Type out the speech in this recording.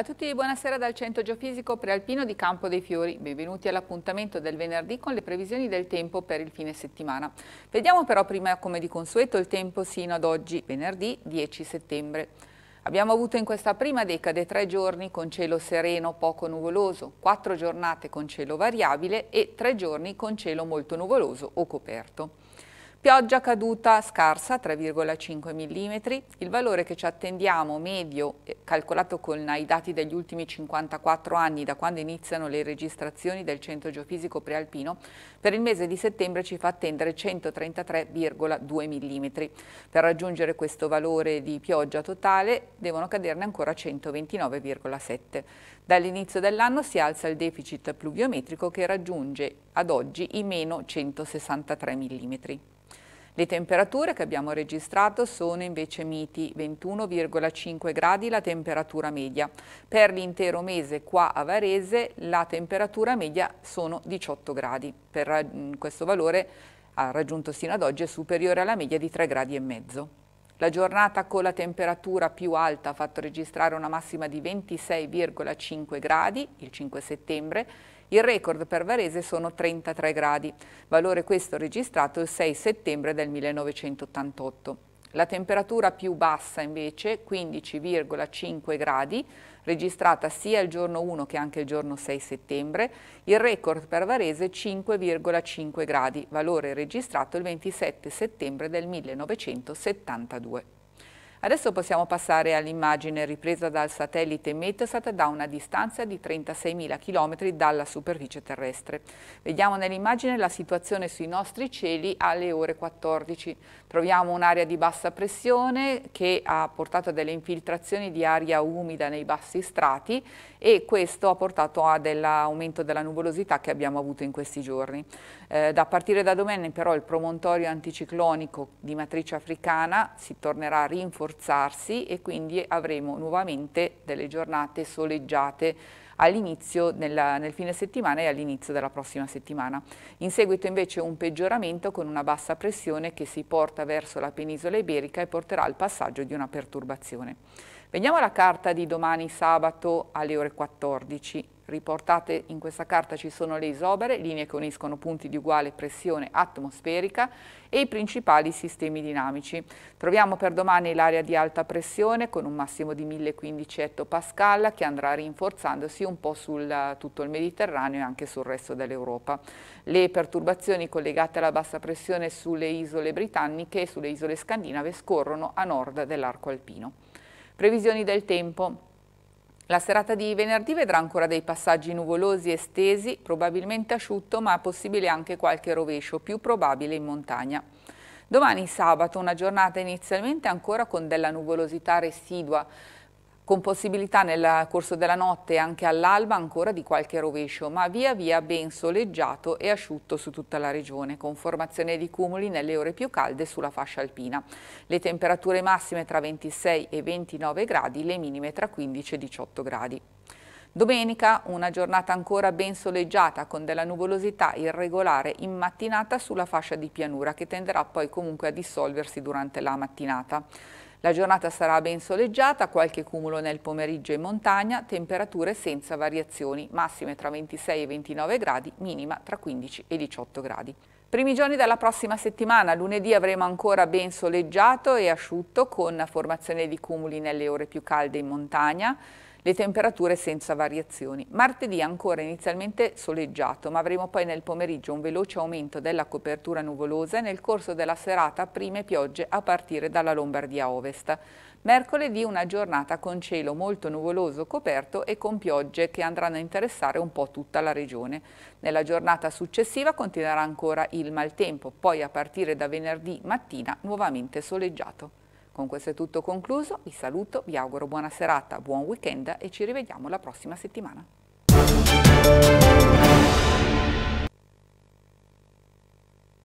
A tutti buonasera dal Centro Geofisico Prealpino di Campo dei Fiori. Benvenuti all'appuntamento del venerdì con le previsioni del tempo per il fine settimana. Vediamo però prima come di consueto il tempo sino ad oggi, venerdì 10 settembre. Abbiamo avuto in questa prima decade tre giorni con cielo sereno poco nuvoloso, quattro giornate con cielo variabile e tre giorni con cielo molto nuvoloso o coperto. Pioggia caduta scarsa, 3,5 mm, il valore che ci attendiamo medio, eh, calcolato con i dati degli ultimi 54 anni da quando iniziano le registrazioni del Centro Geofisico Prealpino, per il mese di settembre ci fa attendere 133,2 mm. Per raggiungere questo valore di pioggia totale devono caderne ancora 129,7. Dall'inizio dell'anno si alza il deficit pluviometrico che raggiunge ad oggi i meno 163 mm. Le temperature che abbiamo registrato sono invece miti, 21,5 gradi la temperatura media. Per l'intero mese qua a Varese la temperatura media sono 18 gradi. Per mm, questo valore ha raggiunto sino ad oggi è superiore alla media di 3,5 gradi La giornata con la temperatura più alta ha fatto registrare una massima di 26,5 gradi il 5 settembre il record per Varese sono 33 gradi, valore questo registrato il 6 settembre del 1988. La temperatura più bassa invece, 15,5 gradi, registrata sia il giorno 1 che anche il giorno 6 settembre, il record per Varese 5,5 gradi, valore registrato il 27 settembre del 1972. Adesso possiamo passare all'immagine ripresa dal satellite Metasat da una distanza di 36.000 km dalla superficie terrestre. Vediamo nell'immagine la situazione sui nostri cieli alle ore 14. Troviamo un'area di bassa pressione che ha portato a delle infiltrazioni di aria umida nei bassi strati e questo ha portato a dell'aumento della nuvolosità che abbiamo avuto in questi giorni. Eh, da partire da domenica però il promontorio anticiclonico di matrice africana si tornerà a rinforzare rinforzarsi e quindi avremo nuovamente delle giornate soleggiate all'inizio nel fine settimana e all'inizio della prossima settimana. In seguito invece un peggioramento con una bassa pressione che si porta verso la penisola iberica e porterà al passaggio di una perturbazione. Veniamo alla carta di domani sabato alle ore 14 riportate in questa carta ci sono le isobere, linee che uniscono punti di uguale pressione atmosferica e i principali sistemi dinamici. Troviamo per domani l'area di alta pressione con un massimo di 1015 ettopascal che andrà rinforzandosi un po' su tutto il Mediterraneo e anche sul resto dell'Europa. Le perturbazioni collegate alla bassa pressione sulle isole britanniche e sulle isole scandinave scorrono a nord dell'arco alpino. Previsioni del tempo. La serata di venerdì vedrà ancora dei passaggi nuvolosi estesi, probabilmente asciutto ma possibile anche qualche rovescio, più probabile in montagna. Domani sabato una giornata inizialmente ancora con della nuvolosità residua, con possibilità nel corso della notte e anche all'alba ancora di qualche rovescio, ma via via ben soleggiato e asciutto su tutta la regione, con formazione di cumuli nelle ore più calde sulla fascia alpina. Le temperature massime tra 26 e 29 gradi, le minime tra 15 e 18 gradi. Domenica una giornata ancora ben soleggiata con della nuvolosità irregolare in mattinata sulla fascia di pianura che tenderà poi comunque a dissolversi durante la mattinata. La giornata sarà ben soleggiata, qualche cumulo nel pomeriggio in montagna, temperature senza variazioni, massime tra 26 e 29 gradi, minima tra 15 e 18 gradi. Primi giorni della prossima settimana, lunedì avremo ancora ben soleggiato e asciutto con formazione di cumuli nelle ore più calde in montagna, le temperature senza variazioni. Martedì ancora inizialmente soleggiato, ma avremo poi nel pomeriggio un veloce aumento della copertura nuvolosa e nel corso della serata prime piogge a partire dalla Lombardia Ovest. Mercoledì una giornata con cielo molto nuvoloso coperto e con piogge che andranno a interessare un po' tutta la regione. Nella giornata successiva continuerà ancora il maltempo, poi a partire da venerdì mattina nuovamente soleggiato. Con questo è tutto concluso, vi saluto, vi auguro buona serata, buon weekend e ci rivediamo la prossima settimana.